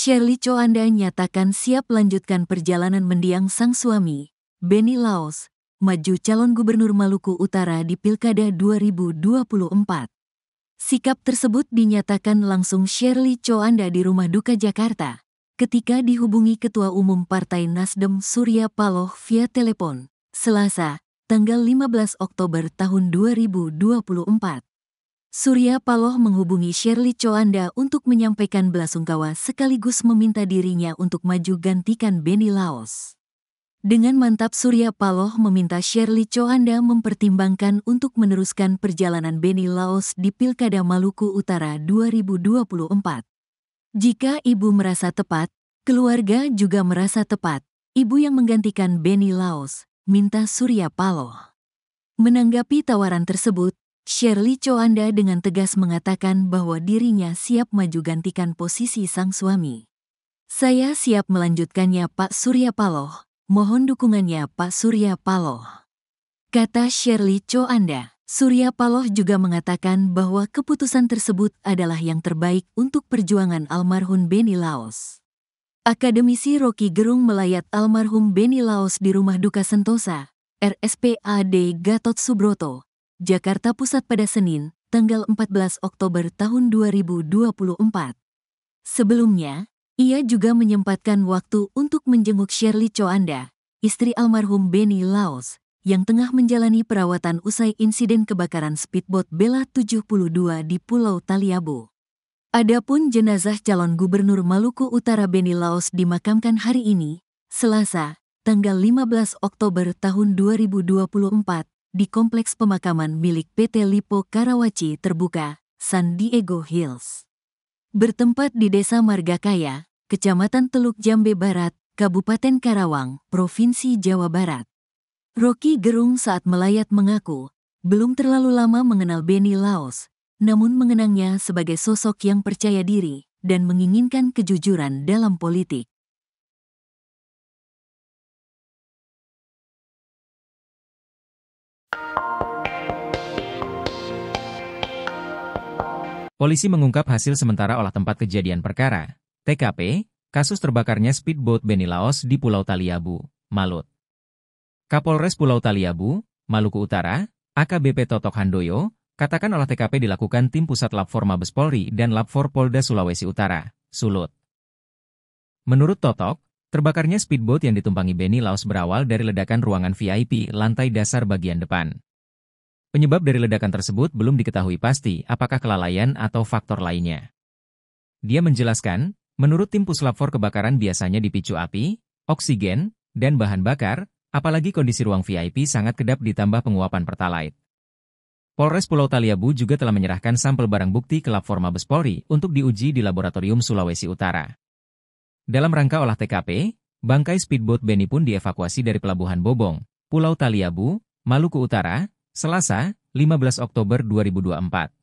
Shirley Choanda nyatakan siap lanjutkan perjalanan mendiang sang suami, Benny Laos, maju calon gubernur Maluku Utara di Pilkada 2024. Sikap tersebut dinyatakan langsung Shirley Choanda di rumah duka Jakarta ketika dihubungi Ketua Umum Partai Nasdem Surya Paloh via telepon, Selasa, tanggal 15 Oktober tahun 2024. Surya Paloh menghubungi Shirley Choanda untuk menyampaikan belasungkawa sekaligus meminta dirinya untuk maju gantikan Benny Laos. Dengan mantap Surya Paloh meminta Shirley Choanda mempertimbangkan untuk meneruskan perjalanan Benny Laos di Pilkada Maluku Utara 2024. Jika ibu merasa tepat, keluarga juga merasa tepat. Ibu yang menggantikan Benny Laos, minta Surya Paloh. Menanggapi tawaran tersebut, Shirley Choanda dengan tegas mengatakan bahwa dirinya siap maju gantikan posisi sang suami. Saya siap melanjutkannya Pak Surya Paloh. Mohon dukungannya Pak Surya Paloh. Kata Shirley Choanda. Surya Paloh juga mengatakan bahwa keputusan tersebut adalah yang terbaik untuk perjuangan almarhum Beni Laos. Akademisi Rocky Gerung melayat almarhum Beni Laos di rumah duka Sentosa, RSPAD Gatot Subroto, Jakarta Pusat pada Senin, tanggal 14 Oktober tahun 2024. Sebelumnya, ia juga menyempatkan waktu untuk menjenguk Shirley Choanda, istri almarhum Benny Laos, yang tengah menjalani perawatan usai insiden kebakaran speedboat Bella 72 di Pulau Taliabu. Adapun jenazah calon gubernur Maluku Utara Benny Laos dimakamkan hari ini, Selasa, tanggal 15 Oktober tahun 2024, di kompleks pemakaman milik PT Lipo Karawaci terbuka, San Diego Hills. Bertempat di Desa Margakaya, Kecamatan Teluk Jambe Barat, Kabupaten Karawang, Provinsi Jawa Barat. Rocky Gerung saat melayat mengaku, belum terlalu lama mengenal Benny Laos, namun mengenangnya sebagai sosok yang percaya diri dan menginginkan kejujuran dalam politik. Polisi mengungkap hasil sementara olah tempat kejadian perkara, TKP, kasus terbakarnya speedboat Beni Laos di Pulau Taliabu, Malut. Kapolres Pulau Taliabu, Maluku Utara, AKBP Totok Handoyo, katakan olah TKP dilakukan tim Pusat Lapfor Mabes Polri dan Lapfor Polda Sulawesi Utara, Sulut. Menurut Totok, terbakarnya speedboat yang ditumpangi Beni Laos berawal dari ledakan ruangan VIP lantai dasar bagian depan. Penyebab dari ledakan tersebut belum diketahui pasti apakah kelalaian atau faktor lainnya. Dia menjelaskan, menurut tim puslapor kebakaran biasanya dipicu api, oksigen, dan bahan bakar, apalagi kondisi ruang VIP sangat kedap ditambah penguapan pertalite. Polres Pulau Taliabu juga telah menyerahkan sampel barang bukti ke Lab Mabes Polri untuk diuji di Laboratorium Sulawesi Utara. Dalam rangka olah TKP, bangkai speedboat Beni pun dievakuasi dari Pelabuhan Bobong, Pulau Taliabu, Maluku Utara, Selasa, 15 Oktober 2024.